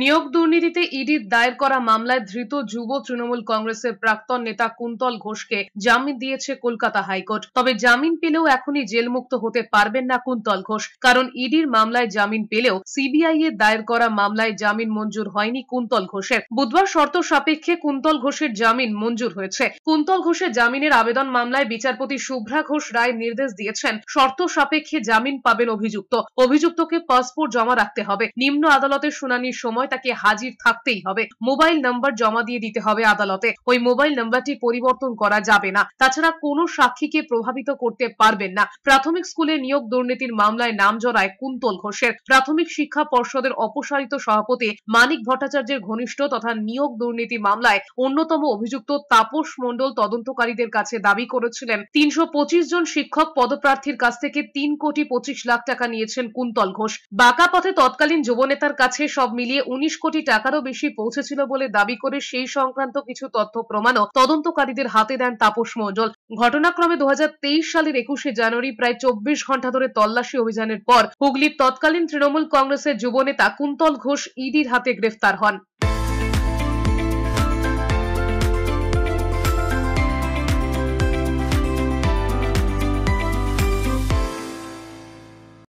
নিয়োগ দুর্নীতিতে ইডি দায়ের করা মামলায় ধৃত যুব তৃণমূল কংগ্রেসের প্রাক্তন নেতা কুন্তল ঘোষকে জামিন দিয়েছে কলকাতা হাইকোর্ট তবে জামিন পেলেও এখনই জেলমুক্ত হতে পারবেন না কুন্তল ঘোষ কারণ ইডির মামলায় জামিন পেলেও সিবিআই এ দায়ের করা মামলায় জামিন মঞ্জুর হয়নি কুন্তল ঘোষের বুধবার শর্ত সাপেক্ষে কুন্তল ঘোষের জামিন মঞ্জুর হয়েছে কুন্তল ঘোষের জামিনের আবেদন মামলায় বিচারপতি শুভ্রা ঘোষ রায় নির্দেশ দিয়েছেন শর্ত সাপেক্ষে জামিন পাবেন অভিযুক্ত অভিযুক্তকে পাসপোর্ট জমা রাখতে হবে নিম্ন আদালতের শুনানির সময় সময় তাকে হাজির থাকতেই হবে মোবাইল নাম্বার জমা দিয়ে দিতে হবে আদালতে ওই মোবাইল নাম্বারটি পরিবর্তন করা যাবে না তাছাড়া কোনো সাক্ষীকে প্রভাবিত করতে পারবেন না প্রাথমিক স্কুলে নিয়োগ দুর্নীতির মামলায় নাম জড়ায় কুন্তল ঘোষের প্রাথমিক শিক্ষা পর্ষদের অপসারিত সভাপতি মানিক ভট্টাচার্যের ঘনিষ্ঠ তথা নিয়োগ দুর্নীতি মামলায় অন্যতম অভিযুক্ত তাপস মণ্ডল তদন্তকারীদের কাছে দাবি করেছিলেন তিনশো জন শিক্ষক পদপ্রার্থীর কাছ থেকে তিন কোটি পঁচিশ লাখ টাকা নিয়েছেন কুন্তল ঘোষ বাঁকা পথে তৎকালীন যুবনেতার কাছে সব মিলিয়ে উনিশ কোটি টাকারও বেশি পৌঁছেছিল বলে দাবি করে সেই সংক্রান্ত কিছু তথ্য প্রমাণও তদন্তকারীদের হাতে দেন তাপস মজল ঘটনাক্রমে দু সালের একুশে জানুয়ারি প্রায় চব্বিশ ঘন্টা ধরে তল্লাশি অভিযানের পর হুগলির তৎকালীন তৃণমূল কংগ্রেসের যুবনেতা কুন্তল ঘোষ ইডির হাতে গ্রেফতার হন